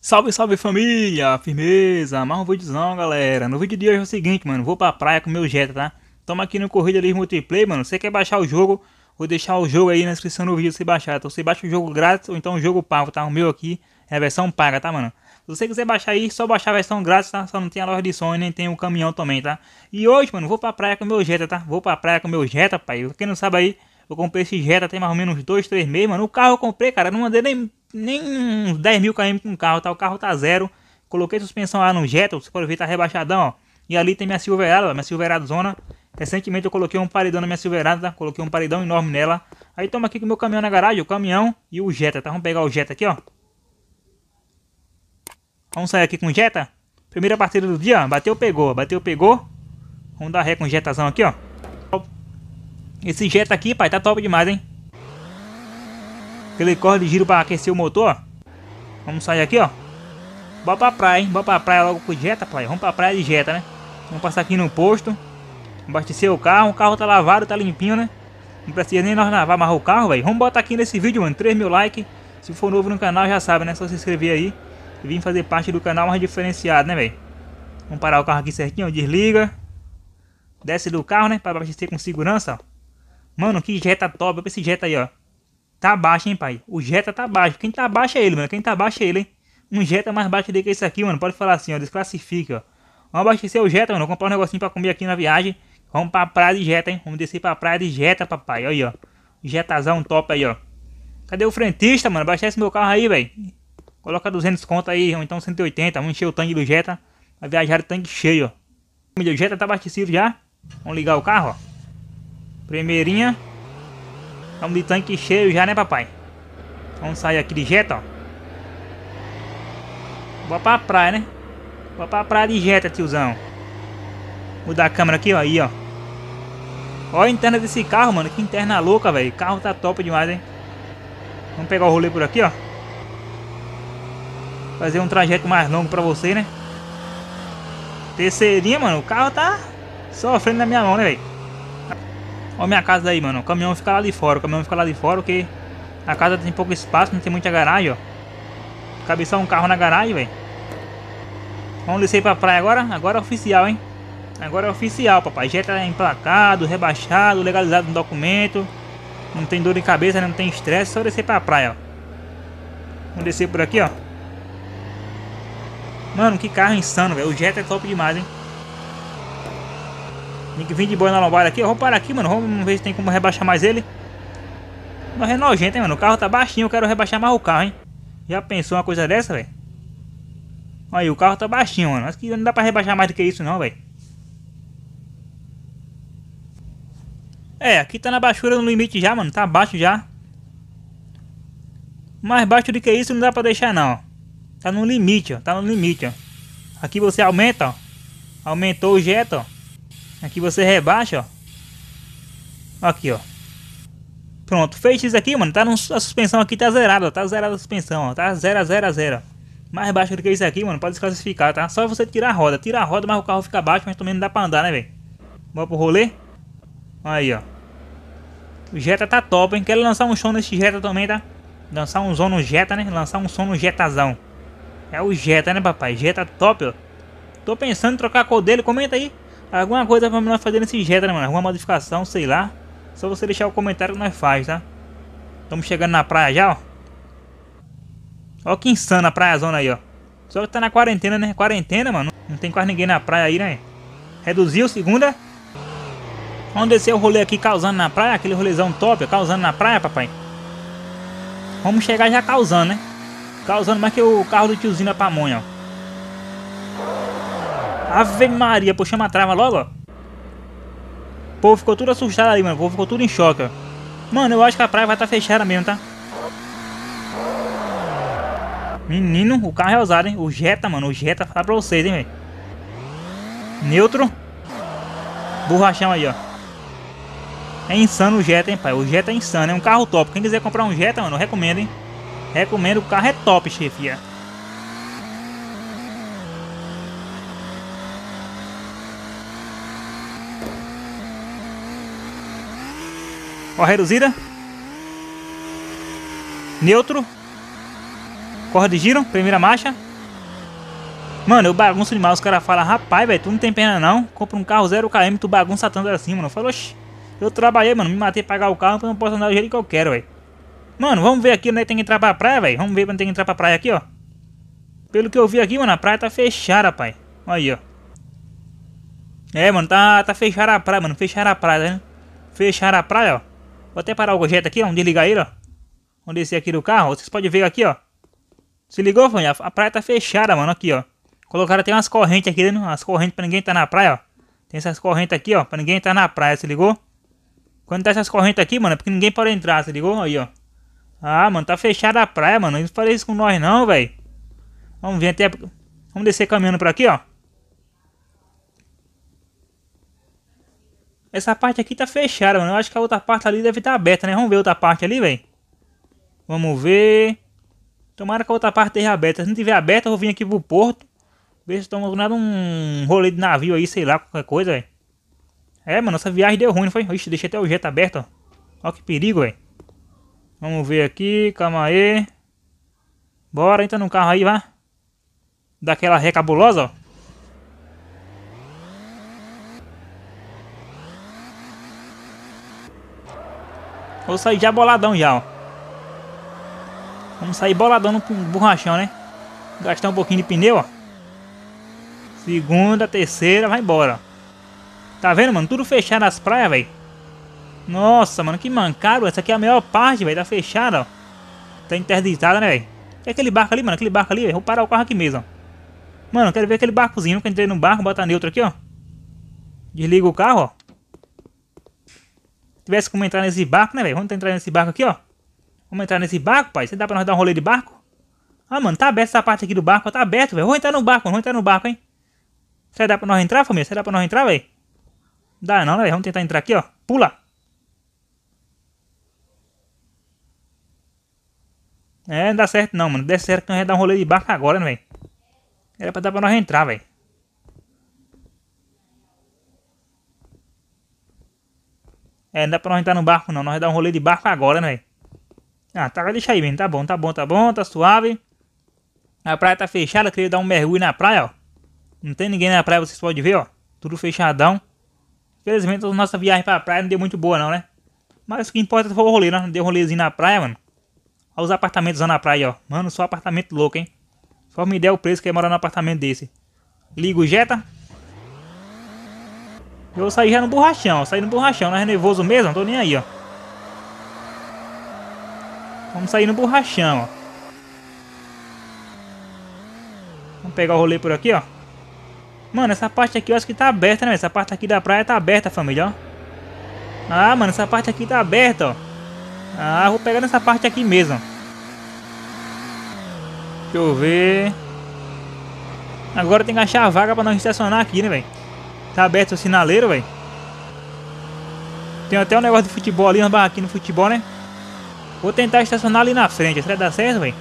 Salve, salve família, firmeza, mais um vídeozão galera No vídeo de hoje é o seguinte, mano, vou pra praia com meu Jetta, tá? Tamo aqui no Corrida Livre Multiplayer, mano, você quer baixar o jogo Vou deixar o jogo aí na descrição do vídeo se baixar, então você baixa o jogo grátis ou então o jogo pago, tá? O meu aqui é a versão paga, tá mano? Se você quiser baixar aí, só baixar a versão grátis, tá? Só não tem a loja de sonhos nem tem o caminhão também, tá? E hoje, mano, vou pra praia com meu Jetta, tá? Vou pra praia com meu Jetta, pai, quem não sabe aí eu comprei esse Jetta tem mais ou menos 2, 3 meses, mano. O carro eu comprei, cara, não mandei nem, nem uns 10 mil km com o carro, tá? O carro tá zero. Coloquei suspensão lá no Jetta, você pode ver, tá rebaixadão, ó. E ali tem minha Silverado, minha Silverado Zona. Recentemente eu coloquei um paredão na minha Silverado, tá? Coloquei um paredão enorme nela. Aí toma aqui com o meu caminhão na garagem, o caminhão e o Jetta, tá? Vamos pegar o Jetta aqui, ó. Vamos sair aqui com o Jetta. Primeira partida do dia, ó. Bateu, pegou, bateu, pegou. Vamos dar ré com o Jettazão aqui, ó. Esse Jetta aqui, pai, tá top demais, hein? Aquele corre de giro pra aquecer o motor. Vamos sair aqui, ó. Bora pra praia, hein? Bora pra praia logo com o Jetta, pai. Vamos pra praia de Jetta, né? Vamos passar aqui no posto. Abastecer o carro. O carro tá lavado, tá limpinho, né? Não precisa nem nós lavar mais o carro, velho. Vamos botar aqui nesse vídeo, mano. 3 mil likes. Se for novo no canal, já sabe, né? só se inscrever aí. E vir fazer parte do canal mais diferenciado, né, velho? Vamos parar o carro aqui certinho, ó. Desliga. Desce do carro, né? Pra abastecer com segurança, ó. Mano, que Jetta top. Olha esse Jetta aí, ó. Tá baixo, hein, pai. O Jetta tá baixo. Quem tá baixo é ele, mano. Quem tá baixo é ele, hein. Um Jetta mais baixo dele que esse aqui, mano. Pode falar assim, ó. Desclassifique, ó. Vamos abastecer o Jetta, mano. Vou comprar um negocinho pra comer aqui na viagem. Vamos pra praia de Jetta, hein. Vamos descer pra praia de Jetta, papai. Olha aí, ó. Jetazão top aí, ó. Cadê o frentista, mano? Abastece meu carro aí, velho. Coloca 200 conto aí, ou então 180. Vamos encher o tanque do Jetta. Vai viajar o tanque cheio, ó. O Jetta tá abastecido já. Vamos ligar o carro, ó. Primeirinha. Estamos de tanque cheio já, né, papai? Vamos sair aqui de jeta, ó. Bora pra praia, né? Bora pra praia de jeta, tiozão. Mudar a câmera aqui, ó. Aí, ó. Olha a interna desse carro, mano. Que interna louca, velho. O carro tá top demais, hein? Vamos pegar o rolê por aqui, ó. Fazer um trajeto mais longo pra você, né? Terceirinha, mano. O carro tá sofrendo na minha mão, né, velho? Olha minha casa daí, mano. O caminhão fica lá de fora. O caminhão fica lá de fora, porque a casa tem pouco espaço, não tem muita garagem, ó. Cabe só um carro na garagem, velho. Vamos descer pra praia agora? Agora é oficial, hein? Agora é oficial, papai. Já tá é emplacado, rebaixado, legalizado no documento. Não tem dor de cabeça, não tem estresse. Só descer pra praia, ó. Vamos descer por aqui, ó. Mano, que carro insano, velho. O Jetta é top demais, hein? Tem que vir de boa na lombada aqui. Vamos parar aqui, mano. Vamos ver se tem como rebaixar mais ele. Mas é nojento, hein, mano. O carro tá baixinho. Eu quero rebaixar mais o carro, hein. Já pensou uma coisa dessa, velho? Aí, o carro tá baixinho, mano. Acho que não dá pra rebaixar mais do que isso, não, velho. É, aqui tá na baixura no limite já, mano. Tá baixo já. Mais baixo do que isso não dá pra deixar, não. Tá no limite, ó. Tá no limite, ó. Aqui você aumenta, ó. Aumentou o jet, ó. Aqui você rebaixa, ó. Aqui, ó. Pronto, fez isso aqui, mano. Tá num, a suspensão aqui tá zerada, ó. Tá zerada a suspensão, ó. Tá zero, zero, zero. Mais baixo do que isso aqui, mano. Pode desclassificar, tá? Só você tirar a roda. Tira a roda, mas o carro fica baixo, mas também não dá pra andar, né, velho? Bora pro rolê. Aí, ó. O Jetta tá top, hein? Quero lançar um som nesse Jetta também, tá? Lançar um som no Jetta, né? Lançar um som no Jettazão. É o Jetta, né, papai? Jetta top, ó. Tô pensando em trocar a cor dele. Comenta aí. Alguma coisa vamos nós fazer nesse Jetta, né, mano? Alguma modificação, sei lá. Só você deixar o comentário que nós faz, tá? Estamos chegando na praia já, ó. Ó que insana a praia zona aí, ó. Só que tá na quarentena, né? Quarentena, mano. Não tem quase ninguém na praia aí, né? Reduziu, segunda. Vamos descer o rolê aqui causando na praia, aquele rolezão top, ó, causando na praia, papai. Vamos chegar já causando, né? Causando mais que o carro do tiozinho da pamonha, ó. Ave Maria, puxamos a trava logo, ó. O povo ficou tudo assustado aí, mano. povo ficou tudo em choque, ó. Mano, eu acho que a praia vai estar tá fechada mesmo, tá? Menino, o carro é usado, hein? O Jetta, mano. O Jetta, falar pra vocês, hein, velho. Neutro. Borrachão aí, ó. É insano o Jetta, hein, pai. O Jetta é insano. É um carro top. Quem quiser comprar um Jetta, mano, recomendo, hein. Recomendo. O carro é top, chefia. Ó, reduzida. Neutro. corre de giro, primeira marcha. Mano, eu bagunço demais. Os caras falam, rapaz, velho, tu não tem pena não. Compra um carro 0km, tu bagunça tanto assim, mano. Eu falo, oxi, eu trabalhei, mano. Me matei pagar o carro, então eu não posso andar do jeito que eu quero, velho. Mano, vamos ver aqui onde né, tem que entrar pra praia, velho. Vamos ver onde tem que entrar pra praia aqui, ó. Pelo que eu vi aqui, mano, a praia tá fechada, pai. Aí, ó. É, mano, tá, tá fechada a praia, mano. Fecharam a praia, né? Fecharam a praia, ó. Vou até parar o objeto aqui, ó. Vamos desligar ele, ó. Vamos descer aqui do carro. Vocês podem ver aqui, ó. Se ligou, família? A praia tá fechada, mano. Aqui, ó. Colocaram até umas correntes aqui dentro. Né? Umas correntes pra ninguém tá na praia, ó. Tem essas correntes aqui, ó. Pra ninguém tá na praia, se ligou? Quando tá essas correntes aqui, mano, é porque ninguém pode entrar, se ligou? Aí, ó. Ah, mano, tá fechada a praia, mano. não falei isso com nós, não, velho. Vamos ver até... Vamos descer caminhando por aqui, ó. Essa parte aqui tá fechada, mano. Eu acho que a outra parte ali deve estar tá aberta, né? Vamos ver a outra parte ali, velho. Vamos ver. Tomara que a outra parte esteja aberta. Se não tiver aberta, eu vou vir aqui pro porto. Ver se toma nada um rolê de navio aí, sei lá, qualquer coisa, velho. É, mano, essa viagem deu ruim, não foi? Ixi, deixei até o jeito aberto, ó. Ó que perigo, velho. Vamos ver aqui, calma aí. Bora, entra no carro aí, vá. Daquela ré cabulosa, ó. Vou sair já boladão já, ó. Vamos sair boladão no borrachão, né? Gastar um pouquinho de pneu, ó. Segunda, terceira, vai embora, ó. Tá vendo, mano? Tudo fechado as praias, velho. Nossa, mano, que mancado. Essa aqui é a maior parte, velho. Tá fechada, ó. Tá interditada, né, velho? E aquele barco ali, mano? Aquele barco ali, velho. Vou parar o carro aqui mesmo, ó. Mano, quero ver aquele barcozinho. Nunca entrei no barco, bota neutro aqui, ó. Desliga o carro, ó tivesse como entrar nesse barco, né, velho? Vamos entrar nesse barco aqui, ó. Vamos entrar nesse barco, pai? Você dá pra nós dar um rolê de barco? Ah, mano, tá aberta essa parte aqui do barco, ó. Tá aberto, velho. Vamos entrar no barco, vamos entrar no barco, hein? Será que dá pra nós entrar, família? Será que dá pra nós entrar, velho? Dá não, né, velho? Vamos tentar entrar aqui, ó. Pula. É, não dá certo não, mano. Não certo que nós ia dar um rolê de barco agora, né, velho? Era pra dar pra nós entrar, velho. É, não dá pra nós entrar no barco não. Nós dar um rolê de barco agora, né? Ah, tá, deixa aí, menino. Tá bom, tá bom, tá bom, tá suave. A praia tá fechada, queria dar um mergulho na praia, ó. Não tem ninguém na praia, vocês podem ver, ó. Tudo fechadão. Felizmente a nossa viagem pra praia não deu muito boa não, né? Mas o que importa foi o rolê, né? Deu um rolêzinho na praia, mano. Olha os apartamentos lá na praia, ó. Mano, só apartamento louco, hein? Só me der o preço que é morar num apartamento desse. Liga o Jetta. Eu saí já no borrachão, saí no borrachão, não é nervoso mesmo? Não tô nem aí, ó. Vamos sair no borrachão, ó. Vamos pegar o rolê por aqui, ó. Mano, essa parte aqui eu acho que tá aberta, né? Essa parte aqui da praia tá aberta, família, ó. Ah, mano, essa parte aqui tá aberta, ó. Ah, vou pegar nessa parte aqui mesmo. Deixa eu ver. Agora tem que achar a vaga pra nós estacionar aqui, né, velho? Tá aberto o sinaleiro, velho. Tem até um negócio de futebol ali, uma barraquinha no futebol, né? Vou tentar estacionar ali na frente. Será que dá certo, velho?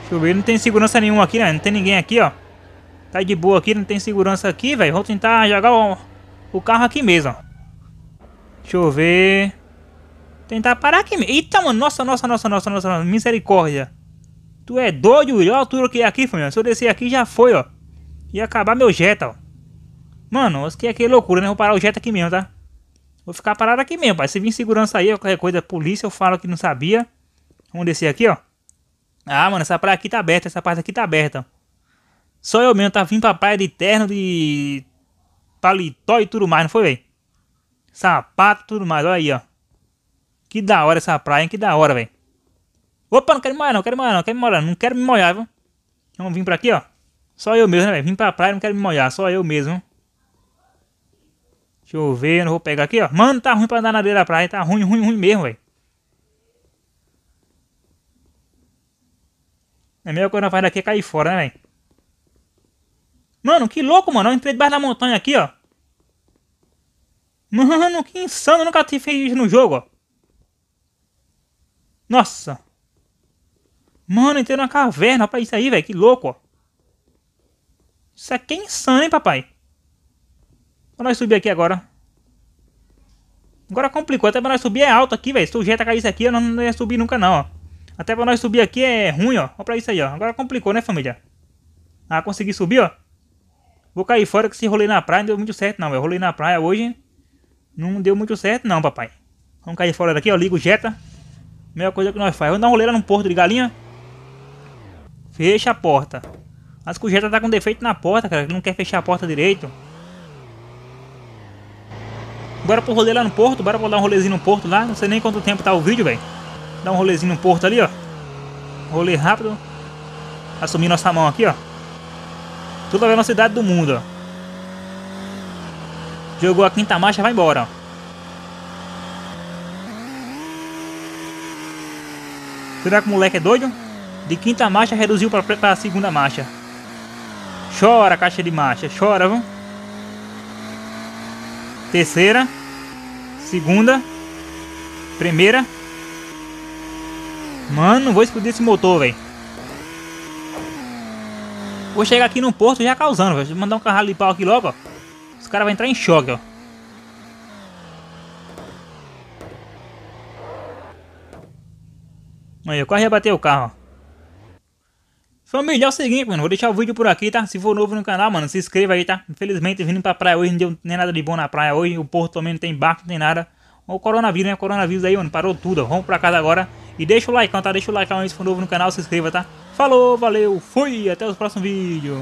Deixa eu ver. Não tem segurança nenhuma aqui, né? Não tem ninguém aqui, ó. Tá de boa aqui, não tem segurança aqui, velho. Vou tentar jogar o, o carro aqui mesmo, ó. Deixa eu ver. Tentar parar aqui mesmo. Eita, mano. Nossa, nossa, nossa, nossa, nossa. Misericórdia. Tu é doido, olha a altura que é aqui, família. Se eu descer aqui, já foi, ó. Ia acabar meu Jetta, ó. Mano, isso é que é que loucura, né? Vou parar o Jetta aqui mesmo, tá? Vou ficar parado aqui mesmo, pai. Se vir segurança aí, qualquer coisa, polícia, eu falo que não sabia. Vamos descer aqui, ó. Ah, mano, essa praia aqui tá aberta, essa parte aqui tá aberta. Só eu mesmo tá vindo pra praia de terno, de paletó e tudo mais, não foi, velho? Sapato tudo mais, olha aí, ó. Que da hora essa praia, hein? Que da hora, velho. Opa, não quero me molhar, não quero me molhar, não quero me molhar, não quero me molhar, viu? Vamos vir pra aqui, ó. Só eu mesmo, né, velho? Vim pra praia, não quero me molhar, só eu mesmo. Deixa eu ver, não vou pegar aqui, ó. Mano, tá ruim pra andar na beira da praia, tá ruim, ruim, ruim mesmo, velho. é melhor que eu não faz daqui é cair fora, né, velho? Mano, que louco, mano. Eu entrei debaixo da montanha aqui, ó. Mano, que insano. Eu nunca te fez isso no jogo, ó. Nossa. Mano, entrei numa caverna, pra isso aí, velho, que louco, ó. Isso aqui é insano, hein, papai? Pra nós subir aqui agora. Agora complicou, até pra nós subir é alto aqui, velho. Se o Jetta isso aqui, eu não, não ia subir nunca não, ó. Até pra nós subir aqui é ruim, ó. Olha pra isso aí, ó. Agora complicou, né, família? Ah, consegui subir, ó. Vou cair fora que se rolei na praia não deu muito certo, não. Eu rolei na praia hoje. Não deu muito certo, não, papai. Vamos cair fora daqui, ó. Liga o Jetta. Melhor coisa que nós faz. Vamos dar uma lá num porto de galinha. Fecha a porta. As cujeta tá com defeito na porta, cara. Ele não quer fechar a porta direito. Bora pro rolê lá no porto. Bora dar um rolezinho no porto lá. Não sei nem quanto tempo tá o vídeo, velho. Dá um rolezinho no porto ali, ó. Rolê rápido. Assumir nossa mão aqui, ó. Toda a velocidade do mundo, ó. Jogou a quinta marcha, vai embora, ó. Será que o moleque é doido? De quinta marcha reduziu para a segunda marcha. Chora, caixa de marcha. Chora, vão. Terceira. Segunda. Primeira. Mano, não vou explodir esse motor, velho. Vou chegar aqui no porto já causando, velho. Mandar um carralho de pau aqui logo, ó. Os caras vão entrar em choque, ó. Aí, eu quase ia bater o carro, ó. Família, é o seguinte, mano, vou deixar o vídeo por aqui, tá? Se for novo no canal, mano, se inscreva aí, tá? Infelizmente, vindo pra praia hoje, não deu nem nada de bom na praia hoje, o porto também não tem barco, não tem nada. O coronavírus, né? O coronavírus aí, mano, parou tudo, vamos pra casa agora. E deixa o like, tá? Deixa o like, se for novo no canal, se inscreva, tá? Falou, valeu, fui, até os próximos vídeos.